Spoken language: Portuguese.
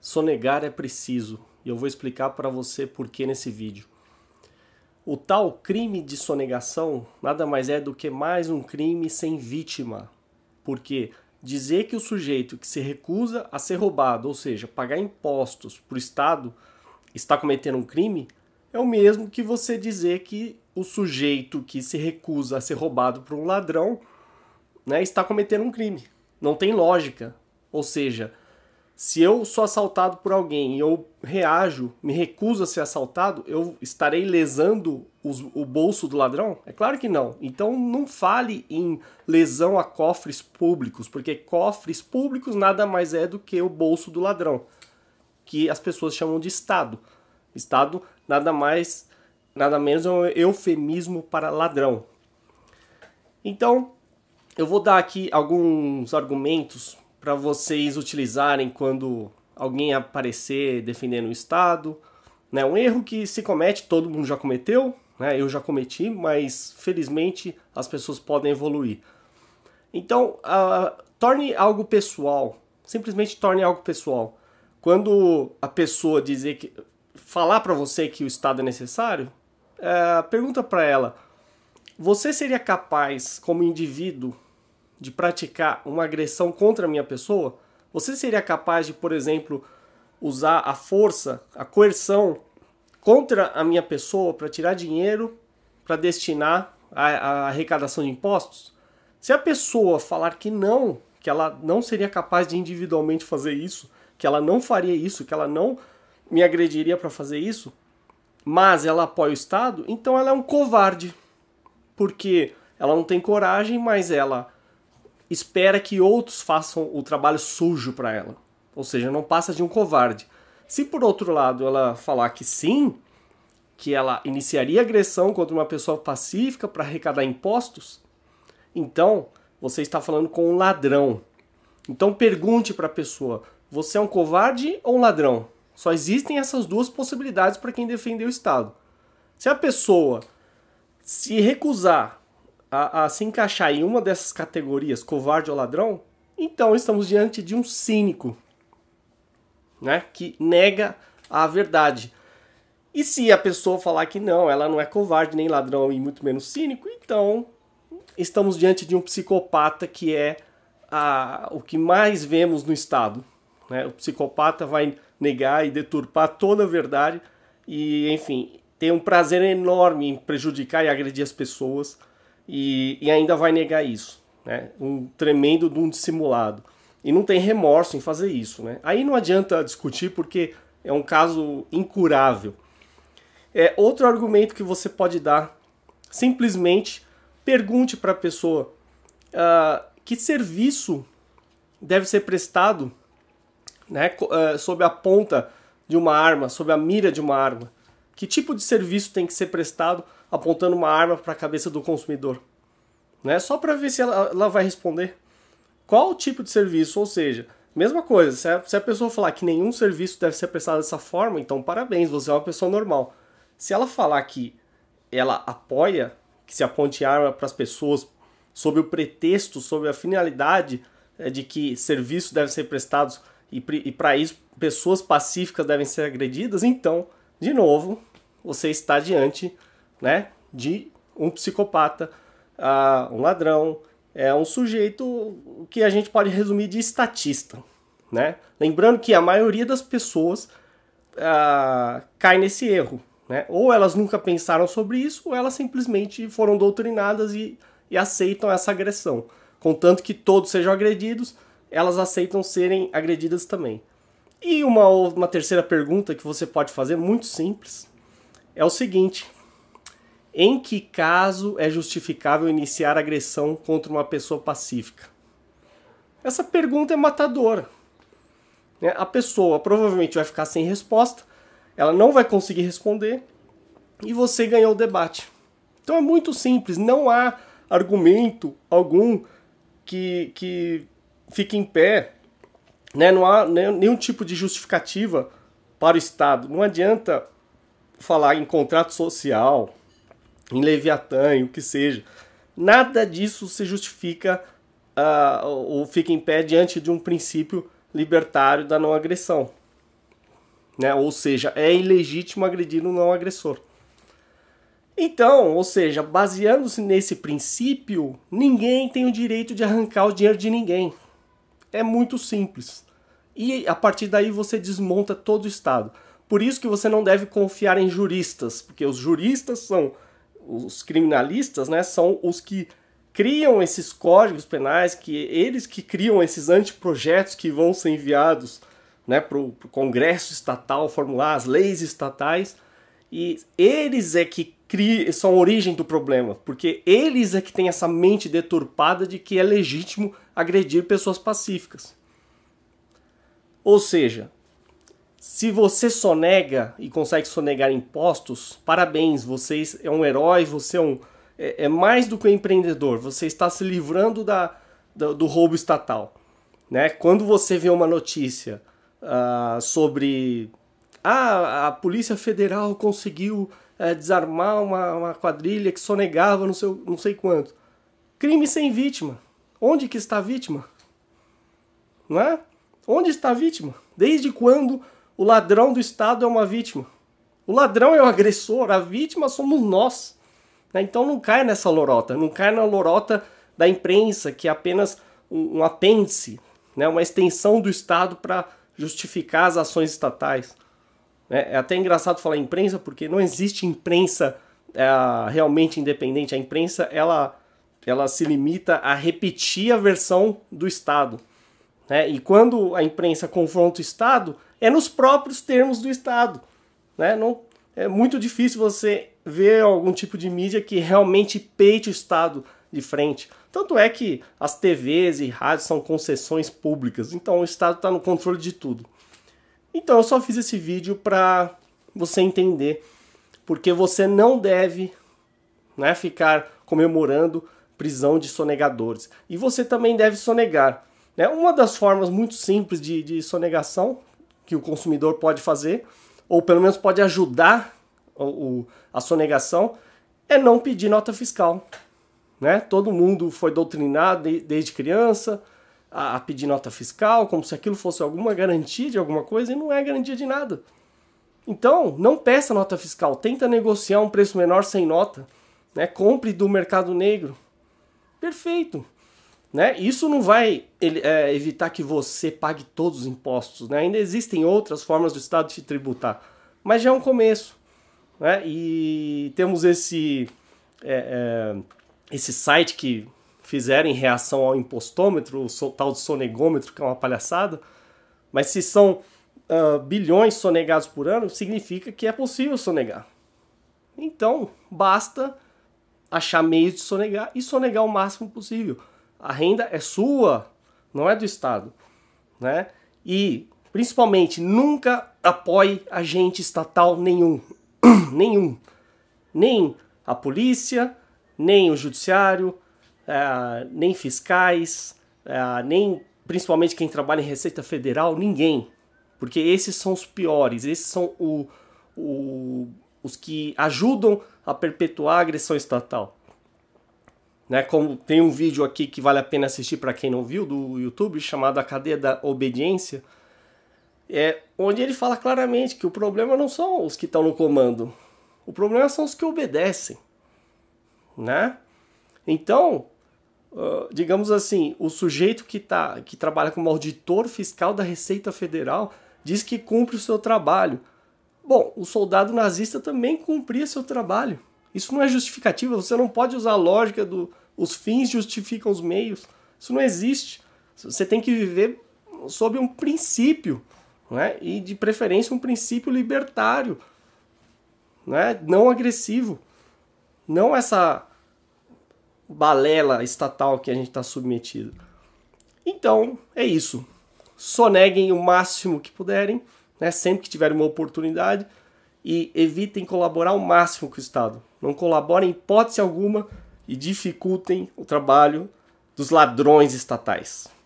Sonegar é preciso, e eu vou explicar para você por que nesse vídeo. O tal crime de sonegação nada mais é do que mais um crime sem vítima, porque dizer que o sujeito que se recusa a ser roubado, ou seja, pagar impostos para o Estado, está cometendo um crime, é o mesmo que você dizer que o sujeito que se recusa a ser roubado por um ladrão né, está cometendo um crime. Não tem lógica. Ou seja, se eu sou assaltado por alguém e eu reajo, me recuso a ser assaltado, eu estarei lesando os, o bolso do ladrão? É claro que não. Então não fale em lesão a cofres públicos, porque cofres públicos nada mais é do que o bolso do ladrão, que as pessoas chamam de Estado. Estado nada mais, nada menos é um eufemismo para ladrão. Então, eu vou dar aqui alguns argumentos para vocês utilizarem quando alguém aparecer defendendo o Estado. Né? Um erro que se comete, todo mundo já cometeu, né? eu já cometi, mas felizmente as pessoas podem evoluir. Então, uh, torne algo pessoal, simplesmente torne algo pessoal. Quando a pessoa dizer que falar para você que o Estado é necessário, uh, pergunta para ela: você seria capaz, como indivíduo, de praticar uma agressão contra a minha pessoa? Você seria capaz de, por exemplo, usar a força, a coerção contra a minha pessoa para tirar dinheiro para destinar a arrecadação de impostos? Se a pessoa falar que não, que ela não seria capaz de individualmente fazer isso, que ela não faria isso, que ela não me agrediria para fazer isso, mas ela apoia o Estado, então ela é um covarde. Porque ela não tem coragem, mas ela espera que outros façam o trabalho sujo para ela. Ou seja, não passa de um covarde. Se por outro lado ela falar que sim, que ela iniciaria agressão contra uma pessoa pacífica para arrecadar impostos, então você está falando com um ladrão. Então pergunte para a pessoa: você é um covarde ou um ladrão? Só existem essas duas possibilidades para quem defende o Estado. Se a pessoa se recusar a, a se encaixar em uma dessas categorias, covarde ou ladrão, então estamos diante de um cínico, né? Que nega a verdade. E se a pessoa falar que não, ela não é covarde, nem ladrão e muito menos cínico, então estamos diante de um psicopata que é a, o que mais vemos no Estado. Né? O psicopata vai negar e deturpar toda a verdade e, enfim, tem um prazer enorme em prejudicar e agredir as pessoas e, e ainda vai negar isso. Né? Um tremendo de um dissimulado. E não tem remorso em fazer isso. Né? Aí não adianta discutir porque é um caso incurável. É, outro argumento que você pode dar, simplesmente pergunte para a pessoa uh, que serviço deve ser prestado né, uh, sob a ponta de uma arma, sob a mira de uma arma. Que tipo de serviço tem que ser prestado apontando uma arma para a cabeça do consumidor, né? Só para ver se ela, ela vai responder qual o tipo de serviço, ou seja, mesma coisa, se a, se a pessoa falar que nenhum serviço deve ser prestado dessa forma, então parabéns, você é uma pessoa normal. Se ela falar que ela apoia que se aponte arma para as pessoas sob o pretexto, sob a finalidade é, de que serviços devem ser prestados e para isso pessoas pacíficas devem ser agredidas, então, de novo, você está diante né? De um psicopata, uh, um ladrão, é um sujeito que a gente pode resumir de estatista, né? Lembrando que a maioria das pessoas uh, cai nesse erro, né? Ou elas nunca pensaram sobre isso, ou elas simplesmente foram doutrinadas e, e aceitam essa agressão. Contanto que todos sejam agredidos, elas aceitam serem agredidas também. E uma, uma terceira pergunta que você pode fazer, muito simples, é o seguinte: em que caso é justificável iniciar agressão contra uma pessoa pacífica? Essa pergunta é matadora. Né? A pessoa provavelmente vai ficar sem resposta, ela não vai conseguir responder e você ganhou o debate. Então é muito simples, não há argumento algum que, que fique em pé, né? não há né, nenhum tipo de justificativa para o Estado. Não adianta falar em contrato social, em Leviatã, em o que seja. Nada disso se justifica uh, ou fica em pé diante de um princípio libertário da não agressão. Né? Ou seja, é ilegítimo agredir um não agressor. Então, ou seja, baseando-se nesse princípio, ninguém tem o direito de arrancar o dinheiro de ninguém. É muito simples. E a partir daí você desmonta todo o Estado. Por isso que você não deve confiar em juristas, porque os juristas são os criminalistas, né, são os que criam esses códigos penais, que eles que criam esses anteprojetos que vão ser enviados né, para o Congresso Estatal formular as leis estatais, e eles é que criam, são a origem do problema, porque eles é que têm essa mente deturpada de que é legítimo agredir pessoas pacíficas. Ou seja, se você sonega e consegue sonegar impostos, parabéns, você é um herói, você é, um, é, é mais do que um empreendedor, você está se livrando da, do, do roubo estatal. Né? Quando você vê uma notícia uh, sobre ah, a Polícia Federal conseguiu uh, desarmar uma, uma quadrilha que sonegava não sei, não sei quanto. Crime sem vítima. Onde que está a vítima? Não é? Onde está a vítima? Desde quando o ladrão do Estado é uma vítima. O ladrão é o agressor, a vítima somos nós. Né? Então não cai nessa lorota, não cai na lorota da imprensa, que é apenas um, apêndice, né? uma extensão do Estado para justificar as ações estatais. Né? É até engraçado falar imprensa, porque não existe imprensa é, realmente independente. A imprensa ela, ela se limita a repetir a versão do Estado. Né? E quando a imprensa confronta o Estado, é nos próprios termos do Estado. Né? Não, é muito difícil você ver algum tipo de mídia que realmente peite o Estado de frente. Tanto é que as TVs e rádios são concessões públicas, então o Estado está no controle de tudo. Então eu só fiz esse vídeo para você entender, porque você não deve né, ficar comemorando prisão de sonegadores. E você também deve sonegar. Né? Uma das formas muito simples de, de sonegação que o consumidor pode fazer, ou pelo menos pode ajudar o, a sonegação, é não pedir nota fiscal. Né? Todo mundo foi doutrinado de, desde criança a, a pedir nota fiscal, como se aquilo fosse alguma garantia de alguma coisa, e não é garantia de nada. Então, não peça nota fiscal, tenta negociar um preço menor sem nota. Né? Compre do mercado negro. Perfeito. Né? Isso não vai ele, é, evitar que você pague todos os impostos. Né? Ainda existem outras formas do Estado te tributar. Mas já é um começo. Né? E temos esse, é, é, esse site que fizeram em reação ao impostômetro, o tal de sonegômetro, que é uma palhaçada. Mas se são uh, bilhões sonegados por ano, significa que é possível sonegar. Então, basta achar meios de sonegar e sonegar o máximo possível a renda é sua, não é do Estado. Né? E, principalmente, nunca apoie agente estatal nenhum. nenhum. Nem a polícia, nem o judiciário, é, nem fiscais, é, nem principalmente quem trabalha em Receita Federal, ninguém. Porque esses são os piores, esses são o, o, os que ajudam a perpetuar a agressão estatal. Né, como tem um vídeo aqui que vale a pena assistir para quem não viu do YouTube chamado A Cadeia da Obediência, é onde ele fala claramente que o problema não são os que estão no comando, o problema são os que obedecem, né? Então, ah, digamos assim, o sujeito que tá, que trabalha como auditor fiscal da Receita Federal diz que cumpre o seu trabalho. Bom, o soldado nazista também cumpria seu trabalho isso não é justificativa, você não pode usar a lógica do os fins justificam os meios. Isso não existe. Você tem que viver sob um princípio, né? e de preferência um princípio libertário, né? não agressivo. Não essa balela estatal que a gente está submetido. Então, é isso. Soneguem o máximo que puderem, né? sempre que tiverem uma oportunidade, e evitem colaborar o máximo com o Estado não colaborem em hipótese alguma e dificultem o trabalho dos ladrões estatais.